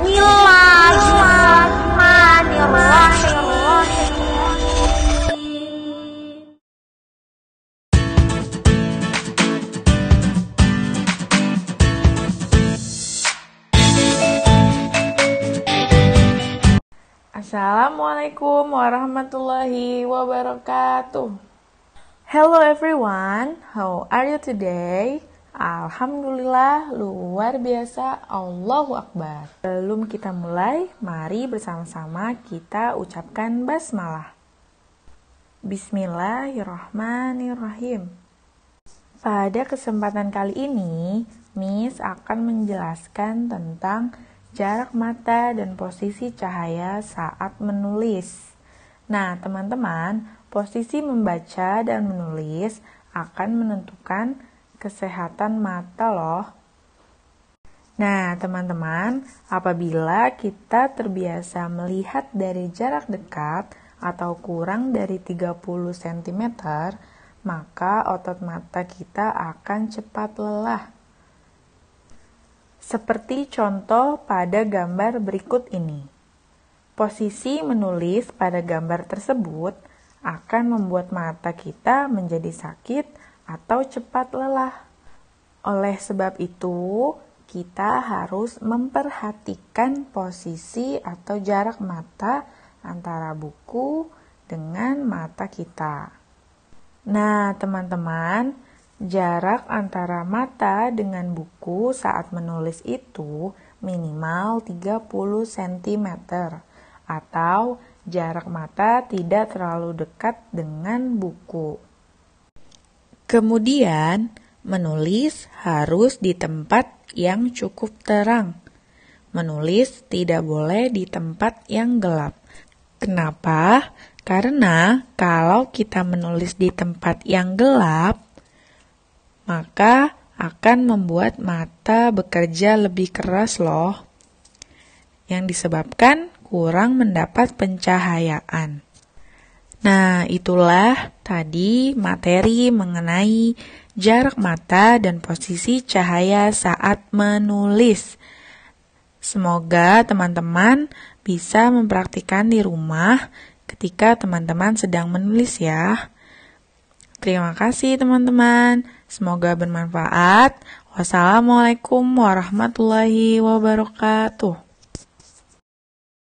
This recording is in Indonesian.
Assalamualaikum warahmatullahi wabarakatuh. Hello everyone, how are you today? Alhamdulillah, luar biasa, Allahu Akbar. Belum kita mulai, mari bersama-sama kita ucapkan basmalah. Bismillahirrahmanirrahim. Pada kesempatan kali ini, Miss akan menjelaskan tentang jarak mata dan posisi cahaya saat menulis. Nah, teman-teman, posisi membaca dan menulis akan menentukan kesehatan mata loh. Nah, teman-teman, apabila kita terbiasa melihat dari jarak dekat atau kurang dari 30 cm, maka otot mata kita akan cepat lelah. Seperti contoh pada gambar berikut ini. Posisi menulis pada gambar tersebut akan membuat mata kita menjadi sakit atau cepat lelah. Oleh sebab itu, kita harus memperhatikan posisi atau jarak mata antara buku dengan mata kita. Nah, teman-teman, jarak antara mata dengan buku saat menulis itu minimal 30 cm atau jarak mata tidak terlalu dekat dengan buku. Kemudian, menulis harus di tempat yang cukup terang. Menulis tidak boleh di tempat yang gelap. Kenapa? Karena kalau kita menulis di tempat yang gelap, maka akan membuat mata bekerja lebih keras loh. Yang disebabkan kurang mendapat pencahayaan. Nah, itulah tadi materi mengenai jarak mata dan posisi cahaya saat menulis. Semoga teman-teman bisa mempraktikkan di rumah ketika teman-teman sedang menulis ya. Terima kasih teman-teman. Semoga bermanfaat. Wassalamualaikum warahmatullahi wabarakatuh.